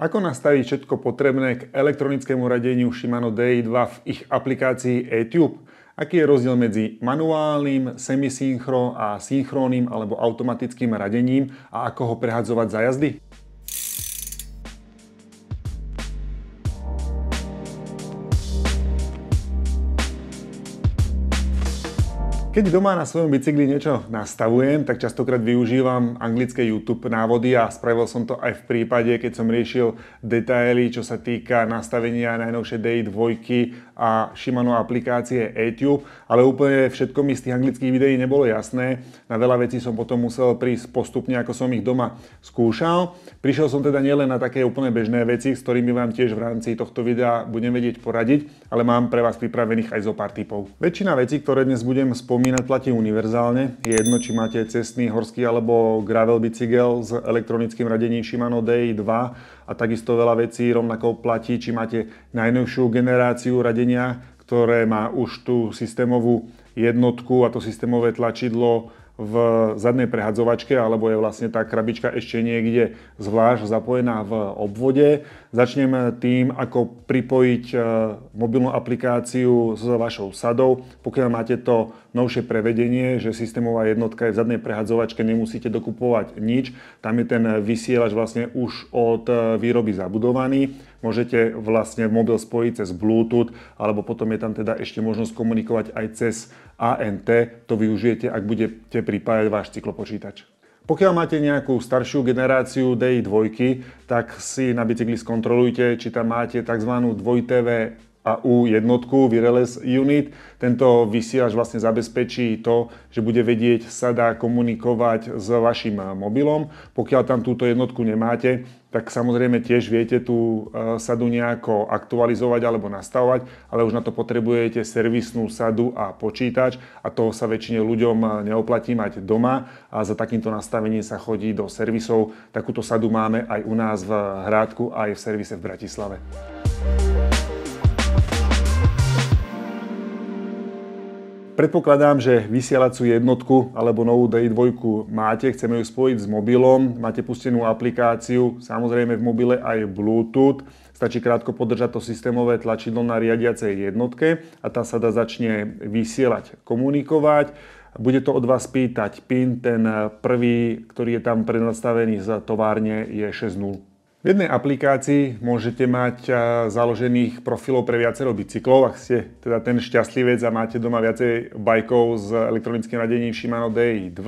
Ako nastaviť všetko potrebné k elektronickému radeniu Shimano DI2 v ich aplikácii eTube? Aký je rozdiel medzi manuálnym, semisynchro a synchrónnym alebo automatickým radením a ako ho prehadzovať za jazdy? Keď doma na svojom bicykli niečo nastavujem, tak častokrát využívam anglické YouTube návody a spravil som to aj v prípade, keď som riešil detaily, čo sa týka nastavenia najnovšej DI2 a Shimano aplikácie eTube, e. ale úplne všetko mi z tých anglických videí nebolo jasné. Na veľa vecí som potom musel prísť postupne, ako som ich doma skúšal. Prišiel som teda nielen na také úplne bežné veci, s ktorými vám tiež v rámci tohto videa budem vedieť poradiť, ale mám pre vás pripravených aj zo pár typov. Väčšina vecí, ktoré dnes budem spomínať, spomínať platí univerzálne. Je jedno, či máte cestný, horský alebo gravel bicykel s elektronickým radením Shimano DI2 a takisto veľa vecí rovnako platí, či máte najnovšiu generáciu radenia, ktoré má už tú systémovú jednotku a to systémové tlačidlo v zadnej prehadzovačke, alebo je vlastne tá krabička ešte niekde zvlášť zapojená v obvode. Začnem tým, ako pripojiť eh, mobilnú aplikáciu s vašou sadou. Pokiaľ máte to novšie prevedenie, že systémová jednotka je v zadnej prehadzovačke, nemusíte dokupovať nič. Tam je ten vysielač vlastne už od e, výroby zabudovaný. Môžete vlastne mobil spojiť cez Bluetooth, alebo potom je tam teda ešte možnosť komunikovať aj cez ANT. To využijete, ak budete pripájať váš cyklopočítač. Pokiaľ máte nejakú staršiu generáciu DI2, tak si na bicykli skontrolujte, či tam máte tzv. 2TV a U1 Wireless Unit. Tento vysielač vlastne zabezpečí to, že bude vedieť sa dá komunikovať s vašim mobilom. Pokiaľ tam túto jednotku nemáte, tak samozrejme tiež viete tú eh, sadu nejako aktualizovať alebo nastavovať, ale už na to potrebujete servisnú sadu a počítač a to sa väčšine ľuďom eh, neoplatí mať doma a za takýmto nastavením sa chodí do servisov. Takúto sadu máme aj u nás v Hrádku aj v servise v Bratislave. Predpokladám, že vysielaciu jednotku alebo novú DI2 máte, chceme ju spojiť s mobilom, máte pustenú aplikáciu, samozrejme v mobile aj Bluetooth, stačí krátko podržať to systémové tlačidlo na riadiacej jednotke a tá sa dá začne vysielať, komunikovať. Bude to od vás pýtať PIN, ten prvý, ktorý je tam prednastavený za továrne je 6.0. V jednej aplikácii môžete mať založených profilov pre viacero bicyklov, ak ste teda ten šťastlivec a máte doma viacej bajkov s elektronickým radením Shimano DI2.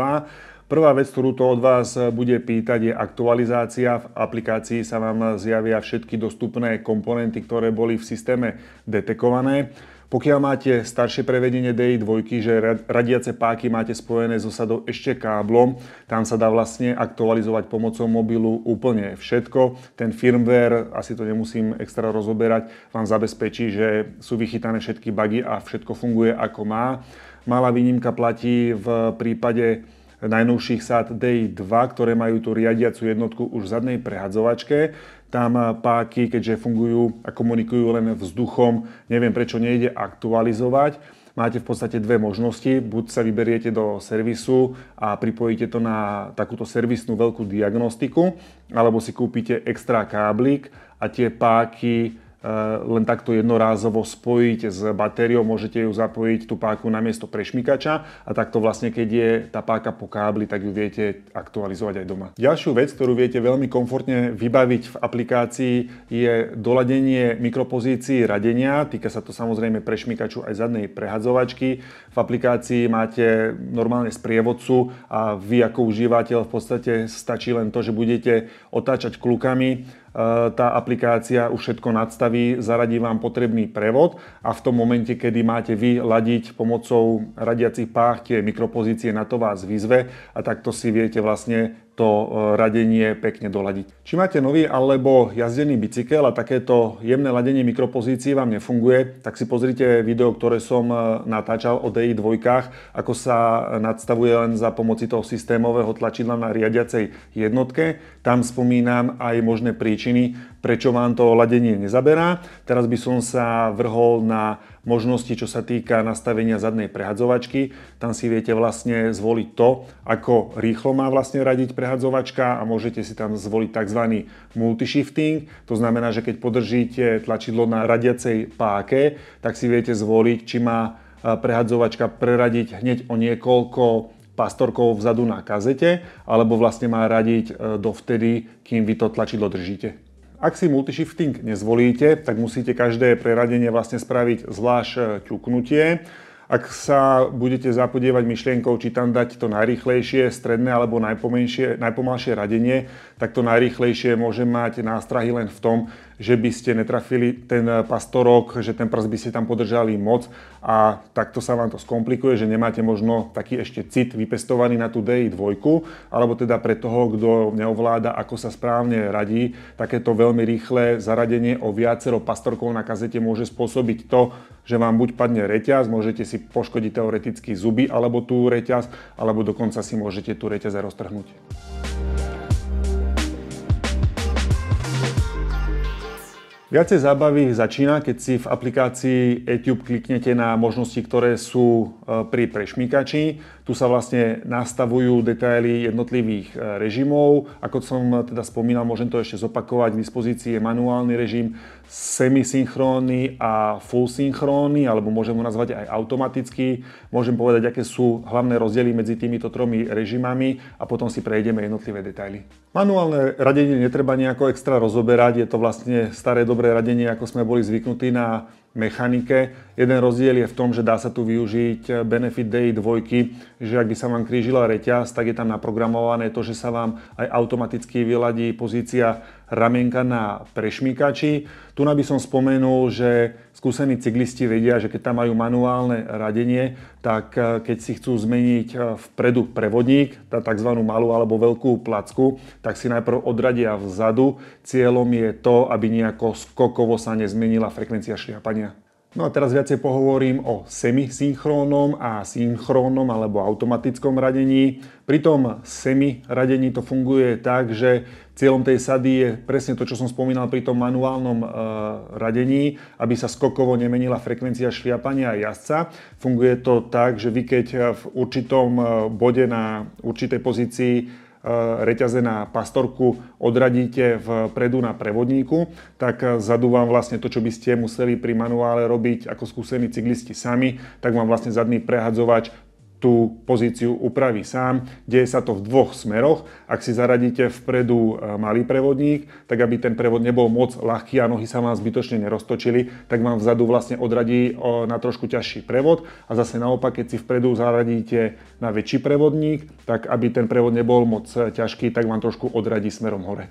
Prvá vec, ktorú to od vás bude pýtať, je aktualizácia. V aplikácii sa vám zjavia všetky dostupné komponenty, ktoré boli v systéme detekované. Pokiaľ máte staršie prevedenie DI2, že radiace páky máte spojené s osadou ešte káblom, tam sa dá vlastne aktualizovať pomocou mobilu úplne všetko. Ten firmware, asi to nemusím extra rozoberať, vám zabezpečí, že sú vychytané všetky bugy a všetko funguje ako má. Malá výnimka platí v prípade najnovších sád DI2, ktoré majú tú riadiacu jednotku už v zadnej prehadzovačke. Tam eh, páky, keďže fungujú a komunikujú len vzduchom, neviem prečo nejde aktualizovať. Máte v podstate dve možnosti. Buď sa vyberiete do servisu a pripojíte to na takúto servisnú veľkú diagnostiku, alebo si kúpite extra káblik a tie páky Eh, len takto jednorázovo spojiť s batériou, môžete ju zapojiť tú páku na miesto prešmykača a takto vlastne, keď je tá páka po kábli, tak ju viete aktualizovať aj doma. Ďalšiu vec, ktorú viete veľmi komfortne vybaviť v aplikácii je doladenie mikropozícií radenia. Týka sa to samozrejme prešmykaču aj zadnej prehadzovačky. V aplikácii máte normálne sprievodcu a vy ako užívateľ v podstate stačí len to, že budete otáčať klukami Eh, tá aplikácia už všetko nadstaví, zaradí vám potrebný prevod a v tom momente, kedy máte vy ladiť pomocou radiacich pách tie mikropozície na to vás vyzve a takto si viete vlastne to e, radenie pekne doladiť. Či máte nový alebo jazdený bicykel a takéto jemné ladenie mikropozícií vám nefunguje, tak si pozrite video, ktoré som e, natáčal o DI2, ako sa nadstavuje len za pomoci toho systémového tlačidla na riadiacej jednotke. Tam spomínam aj možné príčiny, prečo vám to ladenie nezaberá. Teraz by som sa vrhol na možnosti, čo sa týka nastavenia zadnej prehadzovačky. Tam si viete vlastne zvoliť to, ako rýchlo má vlastne radiť prehadzovačka a môžete si tam zvoliť tzv. multishifting. To znamená, že keď podržíte tlačidlo na radiacej páke, tak si viete zvoliť, či má e, prehadzovačka preradiť hneď o niekoľko pastorkov vzadu na kazete, alebo vlastne má radiť e, dovtedy, kým vy to tlačidlo držíte. Ak si multishifting nezvolíte, tak musíte každé preradenie vlastne spraviť zvlášť e, ťuknutie. Ak sa budete zapodievať myšlienkou, či tam dať to najrychlejšie, stredné alebo najpomalšie radenie, tak to najrychlejšie môže mať nástrahy len v tom, že by ste netrafili ten eh, pastorok, že ten prst by ste tam podržali moc a takto sa vám to skomplikuje, že nemáte možno taký ešte cit vypestovaný na tú DI2, alebo teda pre toho, kto neovláda, ako sa správne radí, takéto veľmi rýchle zaradenie o viacero pastorkov na kazete môže spôsobiť to, že vám buď padne reťaz, môžete si poškodiť teoreticky zuby alebo tú reťaz, alebo dokonca si môžete tú reťaz aj roztrhnúť. Viacej zábavy začína, keď si v aplikácii eTube kliknete na možnosti, ktoré sú e, pri prešmykači. Tu sa vlastne nastavujú detaily jednotlivých e, režimov. Ako som e, teda spomínal, môžem to ešte zopakovať. V dispozícii je manuálny režim, semisynchrónny a full synchrónny, alebo môžem ho nazvať aj automatický. Môžem povedať, aké sú hlavné rozdiely medzi týmito tromi režimami a potom si prejdeme jednotlivé detaily. Manuálne radenie netreba nejako extra rozoberať, je to vlastne staré dobré radenie, ako sme boli zvyknutí na mechanike. Jeden rozdiel je v tom, že dá sa tu využiť eh, benefit Day 2 že ak by sa vám krížila reťaz, tak je tam naprogramované to, že sa vám aj automaticky vyladí pozícia ramienka na prešmíkači. Tu by som spomenul, že skúsení cyklisti vedia, že keď tam majú manuálne radenie, tak eh, keď si chcú zmeniť eh, vpredu prevodník, tá tzv. malú alebo veľkú placku, tak si najprv odradia vzadu. Cieľom je to, aby nejako skokovo sa nezmenila frekvencia šliapania. No a teraz viacej pohovorím o semisynchrónnom a synchrónnom alebo automatickom radení. Pri tom semi radení to funguje tak, že cieľom tej sady je presne to, čo som spomínal pri tom manuálnom e, radení, aby sa skokovo nemenila frekvencia šliapania a jazdca. Funguje to tak, že vy keď v určitom e, bode na určitej pozícii E, reťaze na pastorku odradíte vpredu na prevodníku, tak e, zadu vám vlastne to, čo by ste museli pri manuále robiť ako skúsení cyklisti sami, tak vám vlastne zadný prehadzovač tú pozíciu upraví sám. Deje sa to v dvoch smeroch. Ak si zaradíte vpredu e, malý prevodník, tak aby ten prevod nebol moc ľahký a nohy sa vám zbytočne neroztočili, tak vám vzadu vlastne odradí na trošku ťažší prevod. A zase naopak, keď si vpredu zaradíte na väčší prevodník, tak aby ten prevod nebol moc ťažký, tak vám trošku odradí smerom hore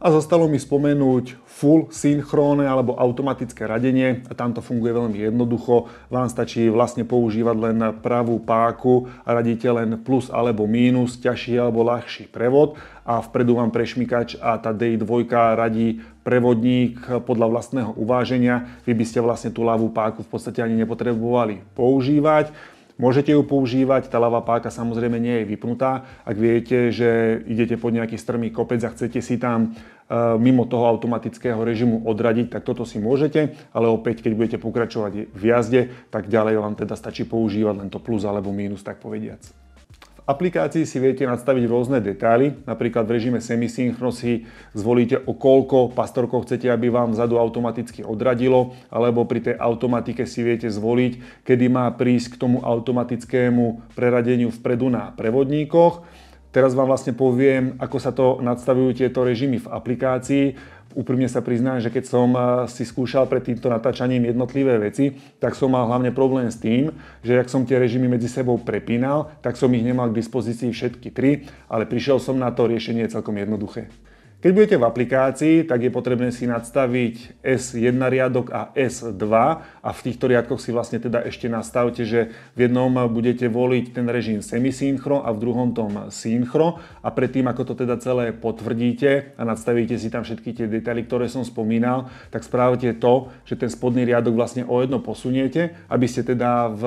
a zostalo mi spomenúť full synchrónne alebo automatické radenie a tam to funguje veľmi jednoducho. Vám stačí vlastne používať len pravú páku a radíte len plus alebo mínus, ťažší alebo ľahší prevod a vpredu vám prešmikač a tá DI2 radí prevodník podľa vlastného uváženia. Vy by ste vlastne tú ľavú páku v podstate ani nepotrebovali používať. Môžete ju používať, tá ľavá páka samozrejme nie je vypnutá. Ak viete, že idete pod nejaký strmý kopec a chcete si tam e, mimo toho automatického režimu odradiť, tak toto si môžete, ale opäť, keď budete pokračovať v jazde, tak ďalej vám teda stačí používať len to plus alebo mínus, tak povediac aplikácii si viete nastaviť rôzne detaily, napríklad v režime semisynchro si zvolíte o koľko pastorkov chcete, aby vám vzadu automaticky odradilo, alebo pri tej automatike si viete zvoliť, kedy má prísť k tomu automatickému preradeniu vpredu na prevodníkoch Teraz vám vlastne poviem, ako sa to nadstavujú tieto režimy v aplikácii. Úprimne sa priznám, že keď som eh, si skúšal pred týmto natáčaním jednotlivé veci, tak som mal hlavne problém s tým, že ak som tie režimy medzi sebou prepínal, tak som ich nemal k dispozícii všetky tri, ale prišiel som na to riešenie celkom jednoduché. Keď budete v aplikácii, tak je potrebné si nadstaviť S1 riadok a S2 a v týchto riadkoch si vlastne teda ešte nastavte, že v jednom budete voliť ten režim semisynchro a v druhom tom synchro a predtým, ako to teda celé potvrdíte a nadstavíte si tam všetky tie detaily, ktoré som spomínal, tak správte to, že ten spodný riadok vlastne o jedno posuniete, aby ste teda v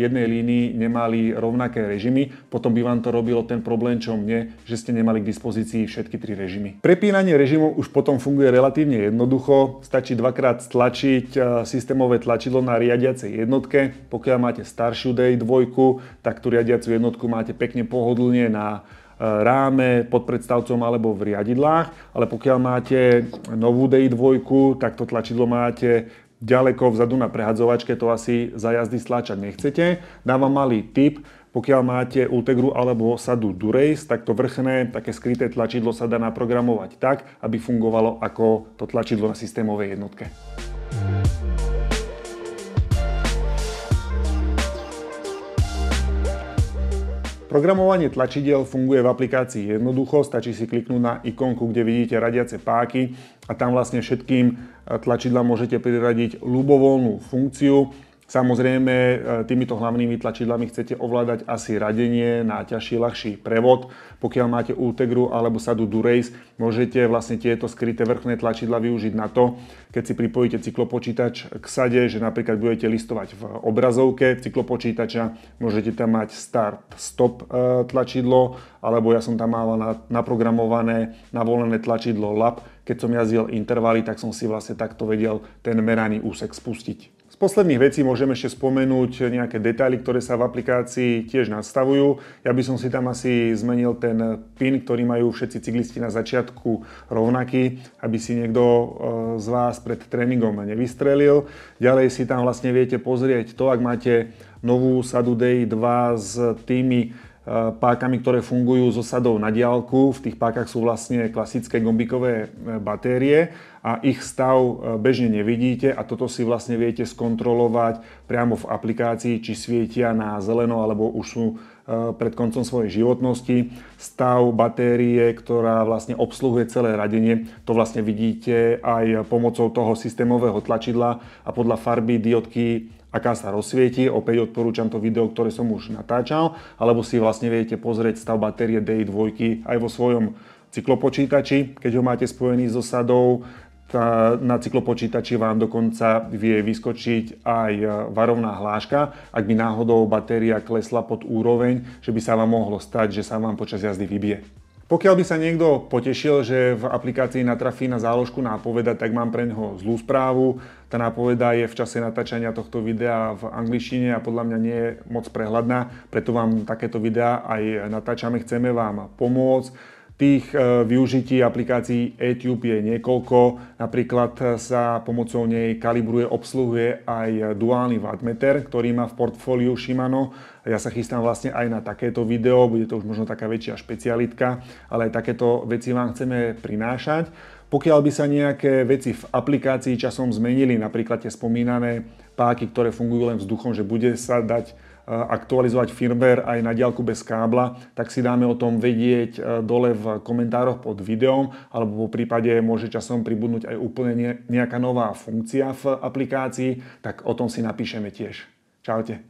jednej línii nemali rovnaké režimy, potom by vám to robilo ten problém, čo mne, že ste nemali k dispozícii všetky tri režimy. Prepínanie režimov už potom funguje relatívne jednoducho, stačí dvakrát stlačiť e, systémové tlačenie tlačidlo na riadiacej jednotke. Pokiaľ máte staršiu DI2, tak tú riadiacu jednotku máte pekne pohodlne na e, ráme, pod predstavcom alebo v riadidlách, ale pokiaľ máte novú DI2, tak to tlačidlo máte ďaleko vzadu na prehadzovačke, to asi za jazdy stlačať nechcete. Dávam malý tip, pokiaľ máte Ultegru alebo sadu Durace, tak to vrchné, také skryté tlačidlo sa dá naprogramovať tak, aby fungovalo ako to tlačidlo na systémovej jednotke. Programovanie tlačidiel funguje v aplikácii jednoducho, stačí si kliknúť na ikonku, kde vidíte radiace páky a tam vlastne všetkým eh, tlačidlám môžete priradiť ľubovoľnú funkciu, Samozrejme, e, týmito hlavnými tlačidlami chcete ovládať asi radenie na ťažší, ľahší prevod. Pokiaľ máte Ultegru alebo sadu Durace, môžete vlastne tieto skryté vrchné tlačidla využiť na to, keď si pripojíte cyklopočítač k sade, že napríklad budete listovať v obrazovke cyklopočítača, môžete tam mať start, stop e, tlačidlo, alebo ja som tam mal naprogramované, navolené tlačidlo lab, keď som jazdil intervaly, tak som si vlastne takto vedel ten meraný úsek spustiť posledných vecí môžem ešte spomenúť nejaké detaily, ktoré sa v aplikácii tiež nastavujú. Ja by som si tam asi zmenil ten PIN, ktorý majú všetci cyklisti na začiatku rovnaký, aby si niekto e, z vás pred tréningom nevystrelil. Ďalej si tam vlastne viete pozrieť to, ak máte novú sadu DI2 s tými Eh, pákami, ktoré fungujú so sadou na diálku. V tých pákach sú vlastne klasické gombikové eh, batérie a ich stav eh, bežne nevidíte a toto si vlastne viete skontrolovať priamo v aplikácii, či svietia na zeleno alebo už sú pred koncom svojej životnosti. Stav batérie, ktorá vlastne obsluhuje celé radenie, to vlastne vidíte aj pomocou toho systémového tlačidla a podľa farby diodky aká sa rozsvieti. Opäť odporúčam to video, ktoré som už natáčal, alebo si vlastne viete pozrieť stav batérie DI2 e aj vo svojom cyklopočítači, keď ho máte spojený s osadou, Tá, na cyklopočítači vám dokonca vie vyskočiť aj e, varovná hláška, ak by náhodou batéria klesla pod úroveň, že by sa vám mohlo stať, že sa vám počas jazdy vybije. Pokiaľ by sa niekto potešil, že v aplikácii natrafí na záložku nápoveda, tak mám pre neho zlú správu. Tá nápoveda je v čase natáčania tohto videa v angličtine a podľa mňa nie je moc prehľadná, preto vám takéto videá aj natáčame, chceme vám pomôcť Tých e, využití aplikácií eTube je niekoľko. Napríklad sa pomocou nej kalibruje, obsluhuje aj duálny wattmeter, ktorý má v portfóliu Shimano. Ja sa chystám vlastne aj na takéto video, bude to už možno taká väčšia špecialitka, ale aj takéto veci vám chceme prinášať. Pokiaľ by sa nejaké veci v aplikácii časom zmenili, napríklad tie spomínané páky, ktoré fungujú len vzduchom, že bude sa dať aktualizovať firmware aj na diálku bez kábla, tak si dáme o tom vedieť e, dole v komentároch pod videom, alebo po prípade môže časom pribudnúť aj úplne nejaká nová funkcia v aplikácii, tak o tom si napíšeme tiež. Čaute.